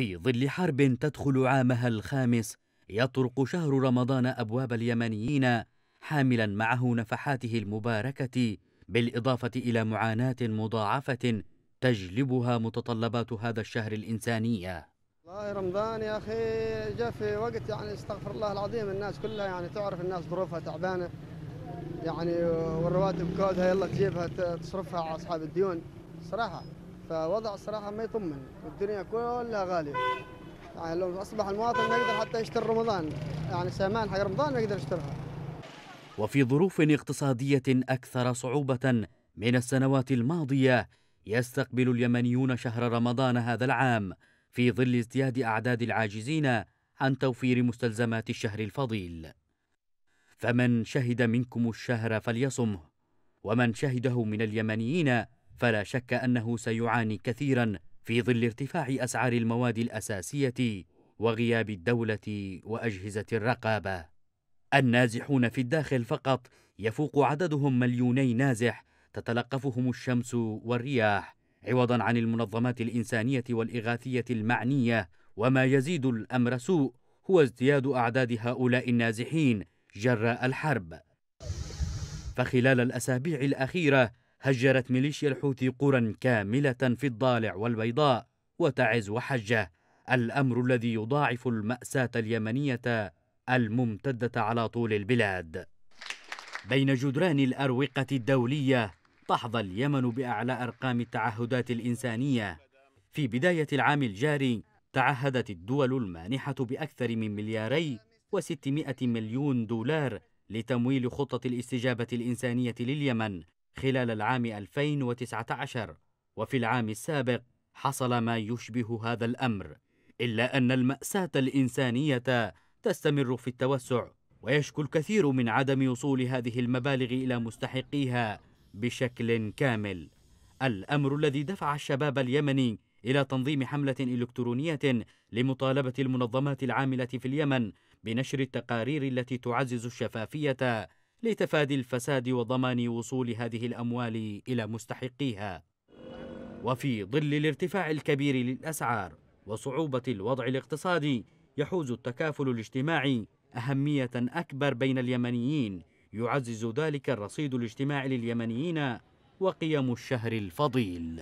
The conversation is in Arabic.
في ظل حرب تدخل عامها الخامس يطرق شهر رمضان أبواب اليمنيين حاملا معه نفحاته المباركة بالإضافة إلى معاناة مضاعفة تجلبها متطلبات هذا الشهر الإنسانية والله رمضان يا أخي جاء في وقت يعني استغفر الله العظيم الناس كلها يعني تعرف الناس ظروفها تعبانة يعني والرواتب كودها يلا تجيبها تصرفها على أصحاب الديون صراحة فوضع الصراحه ما يطمن والدنيا كلها غاليه يعني لو اصبح المواطن ما يقدر حتى يشتري رمضان يعني سامان حق رمضان ما يقدر يشتريها وفي ظروف اقتصاديه اكثر صعوبه من السنوات الماضيه يستقبل اليمنيون شهر رمضان هذا العام في ظل ازدياد اعداد العاجزين عن توفير مستلزمات الشهر الفضيل فمن شهد منكم الشهر فليصمه ومن شهده من اليمنيين فلا شك أنه سيعاني كثيرا في ظل ارتفاع أسعار المواد الأساسية وغياب الدولة وأجهزة الرقابة. النازحون في الداخل فقط يفوق عددهم مليوني نازح تتلقفهم الشمس والرياح عوضا عن المنظمات الإنسانية والإغاثية المعنية وما يزيد الأمر سوء هو ازدياد أعداد هؤلاء النازحين جراء الحرب. فخلال الأسابيع الأخيرة هجرت ميليشيا الحوثي قرى كاملة في الضالع والبيضاء وتعز وحجة الأمر الذي يضاعف المأساة اليمنية الممتدة على طول البلاد بين جدران الأروقة الدولية تحظى اليمن بأعلى أرقام التعهدات الإنسانية في بداية العام الجاري تعهدت الدول المانحة بأكثر من ملياري وستمائة مليون دولار لتمويل خطة الاستجابة الإنسانية لليمن خلال العام 2019 وفي العام السابق حصل ما يشبه هذا الأمر إلا أن المأساة الإنسانية تستمر في التوسع ويشكو الكثير من عدم وصول هذه المبالغ إلى مستحقيها بشكل كامل الأمر الذي دفع الشباب اليمني إلى تنظيم حملة إلكترونية لمطالبة المنظمات العاملة في اليمن بنشر التقارير التي تعزز الشفافية لتفادي الفساد وضمان وصول هذه الأموال إلى مستحقيها وفي ظل الارتفاع الكبير للأسعار وصعوبة الوضع الاقتصادي يحوز التكافل الاجتماعي أهمية أكبر بين اليمنيين يعزز ذلك الرصيد الاجتماعي لليمنيين وقيم الشهر الفضيل